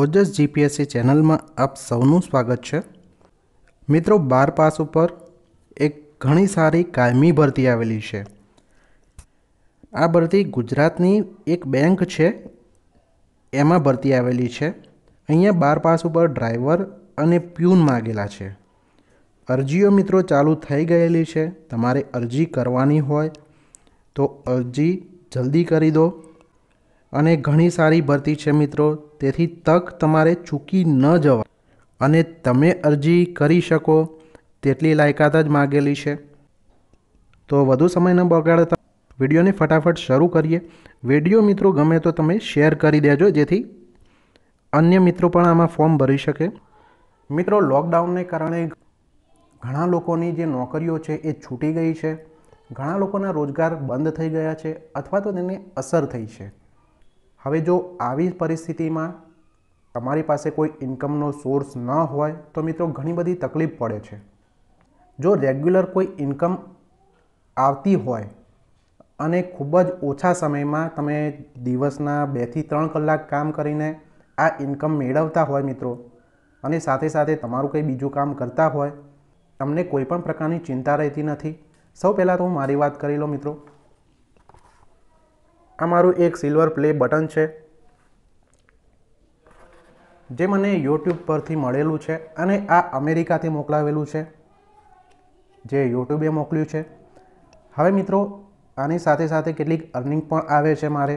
ઓજસ GPSC ચેનલમાં આપ સૌનું સ્વાગત છે મિત્રો બાર પાસ ઉપર એક ઘણી સારી કાયમી ભરતી આવેલી છે આ ભરતી ગુજરાતની એક બેંક છે એમાં ભરતી આવેલી છે અહીંયા બાર પાસ ઉપર ડ્રાઈવર અને પ્યુન માગેલા છે અરજીઓ મિત્રો ચાલુ થઈ ગયેલી છે તમારે અરજી કરવાની હોય તો અરજી જલ્દી કરી દો અને ઘણી સારી ભરતી છે મિત્રો તેથી તક તમારે ચૂકી ન જવા અને તમે અરજી કરી શકો તેટલી લાયકાત જ માગેલી છે તો વધુ સમય ન બગાડતા વિડીયોને ફટાફટ શરૂ કરીએ વિડીયો મિત્રો ગમે તો તમે શેર કરી દેજો જેથી અન્ય મિત્રો પણ આમાં ફોર્મ ભરી શકે મિત્રો લોકડાઉનને કારણે ઘણા લોકોની જે નોકરીઓ છે એ છૂટી ગઈ છે ઘણા લોકોના રોજગાર બંધ થઈ ગયા છે અથવા તો તેને અસર થઈ છે હવે જો આવી પરિસ્થિતિમાં તમારી પાસે કોઈ ઇન્કમનો સોર્સ ન હોય તો મિત્રો ઘણી બધી તકલીફ પડે છે જો રેગ્યુલર કોઈ ઇન્કમ આવતી હોય અને ખૂબ જ ઓછા સમયમાં તમે દિવસના બેથી ત્રણ કલાક કામ કરીને આ ઇન્કમ મેળવતા હોય મિત્રો અને સાથે સાથે તમારું કંઈ બીજું કામ કરતા હોય તમને કોઈપણ પ્રકારની ચિંતા રહેતી નથી સૌ પહેલાં તો હું મારી વાત કરી લો મિત્રો આ મારું એક સિલ્વર પ્લે બટન છે જે મને યુટ્યુબ પરથી મળેલું છે અને આ અમેરિકાથી મોકલાવેલું છે જે યુટ્યુબે મોકલ્યું છે હવે મિત્રો આની સાથે સાથે કેટલીક અર્નિંગ પણ આવે છે મારે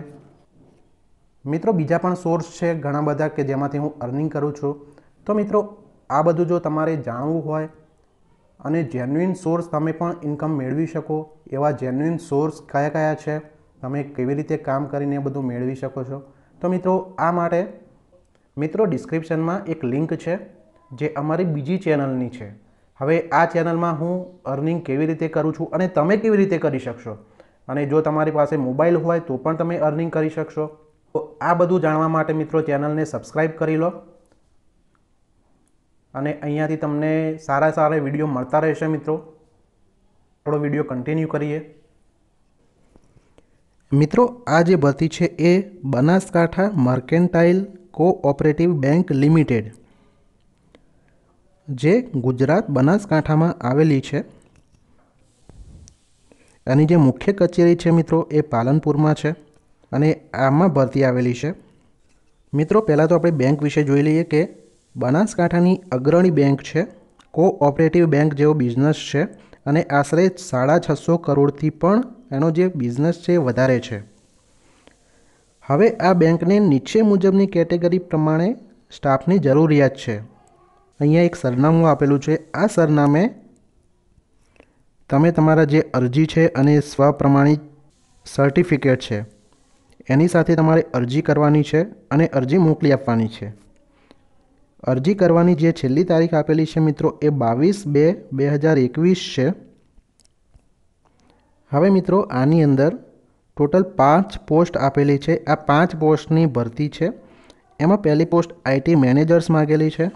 મિત્રો બીજા પણ સોર્સ છે ઘણા બધા કે જેમાંથી હું અર્નિંગ કરું છું તો મિત્રો આ બધું જો તમારે જાણવું હોય અને જેન્યુઇન સોર્સ તમે પણ ઇન્કમ મેળવી શકો એવા જેન્યુઇન સોર્સ કયા કયા છે તમે કેવી રીતે કામ કરીને એ બધું મેળવી શકો છો તો મિત્રો આ માટે મિત્રો ડિસ્ક્રિપ્શનમાં એક લિંક છે જે અમારી બીજી ચેનલની છે હવે આ ચેનલમાં હું અર્નિંગ કેવી રીતે કરું છું અને તમે કેવી રીતે કરી શકશો અને જો તમારી પાસે મોબાઈલ હોય તો પણ તમે અર્નિંગ કરી શકશો તો આ બધું જાણવા માટે મિત્રો ચેનલને સબસ્ક્રાઈબ કરી લો અને અહીંયાથી તમને સારા સારા વિડીયો મળતા રહેશે મિત્રો થોડો વિડીયો કન્ટિન્યુ કરીએ મિત્રો આ જે ભરતી છે એ Banaskantha mercantile cooperative bank limited જે ગુજરાત બનાસકાંઠામાં આવેલી છે આની જે મુખ્ય કચેરી છે મિત્રો એ પાલનપુરમાં છે અને આમાં ભરતી આવેલી છે મિત્રો પહેલાં તો આપણે બેંક વિશે જોઈ લઈએ કે બનાસકાંઠાની અગ્રણી બેંક છે કોઓપરેટિવ બેંક જેવો બિઝનેસ છે અને આશરે સાડા છસો કરોડથી પણ એનો જે બિઝનેસ છે વધારે છે હવે આ બેંકને નીચે મુજબની કેટેગરી પ્રમાણે સ્ટાફની જરૂરિયાત છે અહીંયા એક સરનામું આપેલું છે આ સરનામે તમે તમારા જે અરજી છે અને સ્વપ્રમાણિત સર્ટિફિકેટ છે એની સાથે તમારે અરજી કરવાની છે અને અરજી મોકલી આપવાની છે અરજી કરવાની જે છેલ્લી તારીખ આપેલી છે મિત્રો એ બાવીસ બે બે હજાર એકવીસ છે હવે મિત્રો આની અંદર ટોટલ પાંચ પોસ્ટ આપેલી છે આ પાંચ પોસ્ટની ભરતી છે એમાં પહેલી પોસ્ટ આઈટી મેનેજર્સ માગેલી છે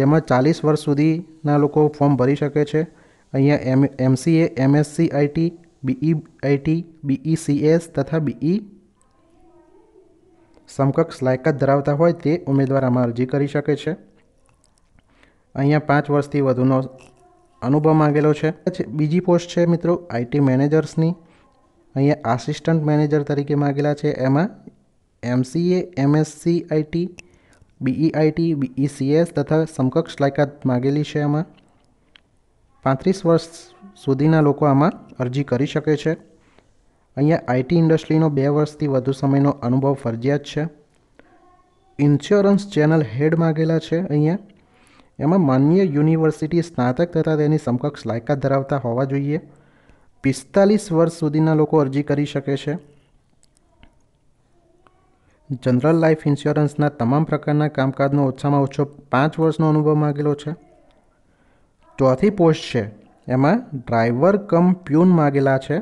જેમાં ચાલીસ વર્ષ સુધીના લોકો ફોર્મ ભરી શકે છે અહીંયા M MCA MSc IT BE IT BE CS તથા બીઈ સમકક્ષ લાયકાત ધરાવતા હોય તે ઉમેદવાર આમાં અરજી કરી શકે છે અહીંયા પાંચ વર્ષથી વધુનો અનુભવ માંગેલો છે બીજી પોસ્ટ છે મિત્રો આઈટી મેનેજર્સની અહીંયા આસિસ્ટન્ટ મેનેજર તરીકે માગેલા છે એમાં MCA MSc IT BE IT BE CS તથા સમકક્ષ લાયકાત માગેલી છે એમાં પાંત્રીસ વર્ષ સુધીના લોકો આમાં અરજી કરી શકે છે અહીંયા આઈટી ઇન્ડસ્ટ્રીનો બે વર્ષથી વધુ સમયનો અનુભવ ફરજિયાત છે ઇન્સ્યોરન્સ ચેનલ હેડ માગેલા છે અહીંયા એમાં માન્ય યુનિવર્સિટી સ્નાતક તથા તેની સમકક્ષ લાયકાત ધરાવતા હોવા જોઈએ પિસ્તાલીસ વર્ષ સુધીના લોકો અરજી કરી શકે છે જનરલ લાઈફ ઇન્સ્યોરન્સના તમામ પ્રકારના કામકાજનો ઓછામાં ઓછો પાંચ વર્ષનો અનુભવ માગેલો છે ચોથી પોસ્ટ છે એમાં ડ્રાઈવર કમ પ્યુન માગેલા છે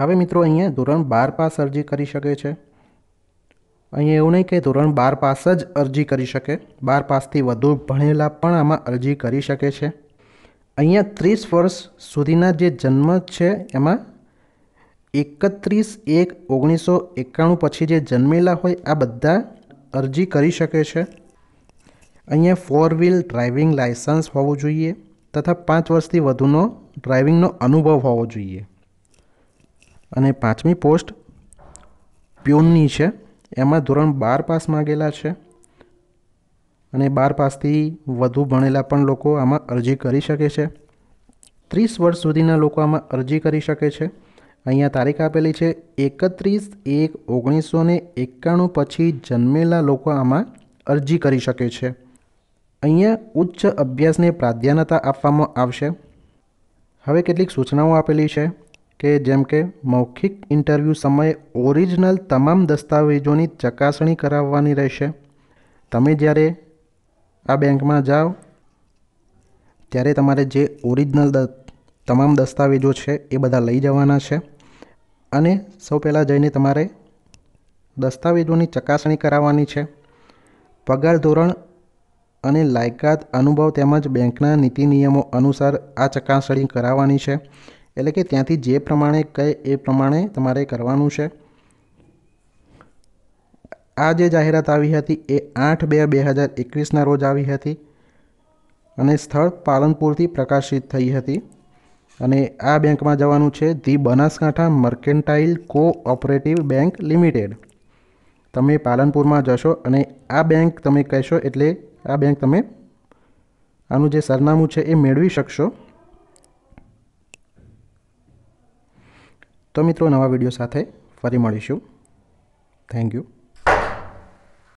હવે મિત્રો અહીંયા ધોરણ બાર પાસ અરજી કરી શકે છે અહીંયા એવું નહીં કે ધોરણ બાર પાસ જ અરજી કરી શકે બાર પાસથી વધુ ભણેલા પણ આમાં અરજી કરી શકે છે અહીંયા ત્રીસ વર્ષ સુધીના જે જન્મ છે એમાં એકત્રીસ એક ઓગણીસો એકાણું પછી જે જન્મેલા હોય આ બધા અરજી કરી શકે છે અહીંયા ફોર વ્હીલ ડ્રાઇવિંગ લાયસન્સ હોવું જોઈએ તથા પાંચ વર્ષથી વધુનો ડ્રાઇવિંગનો અનુભવ હોવો જોઈએ અને પાંચમી પોસ્ટ પ્યુનની છે એમાં ધોરણ બાર પાસ માગેલા છે અને બાર પાસથી વધુ ભણેલા પણ લોકો આમાં અરજી કરી શકે છે ત્રીસ વર્ષ સુધીના લોકો આમાં અરજી કરી શકે છે અહીંયા તારીખ આપેલી છે એકત્રીસ એક ઓગણીસો ને એકાણું પછી જન્મેલા લોકો આમાં અરજી કરી શકે છે અહીંયા ઉચ્ચ અભ્યાસને પ્રાધાન્યતા આપવામાં આવશે હવે કેટલીક સૂચનાઓ આપેલી છે કે જેમ કે મૌખિક ઇન્ટરવ્યૂ સમયે ઓરિજિનલ તમામ દસ્તાવેજોની ચકાસણી કરાવવાની રહેશે તમે જ્યારે આ બેંકમાં જાઓ ત્યારે તમારે જે ઓરિજિનલ તમામ દસ્તાવેજો છે એ બધા લઈ જવાના છે અને સૌ પહેલાં જઈને તમારે દસ્તાવેજોની ચકાસણી કરાવવાની છે પગાર ધોરણ અને લાયકાત અનુભવ તેમજ બેંકના નીતિ નિયમો અનુસાર આ ચકાસણી કરાવવાની છે એટલે કે ત્યાંથી જે પ્રમાણે કહે એ પ્રમાણે તમારે કરવાનું છે આ જે જાહેરાત આવી હતી એ આઠ બે બે હજાર એકવીસના રોજ આવી હતી અને સ્થળ પાલનપુરથી પ્રકાશિત થઈ હતી અને આ બેંકમાં જવાનું છે the Banaskantha mercantile cooperative bank limited તમે પાલનપુરમાં જશો અને આ બેંક તમે કહેશો એટલે આ બેંક તમે આનું જે સરનામું છે એ મેળવી શકશો તો મિત્રો નવા વિડીયો સાથે ફરી મળીશું થેન્ક યુ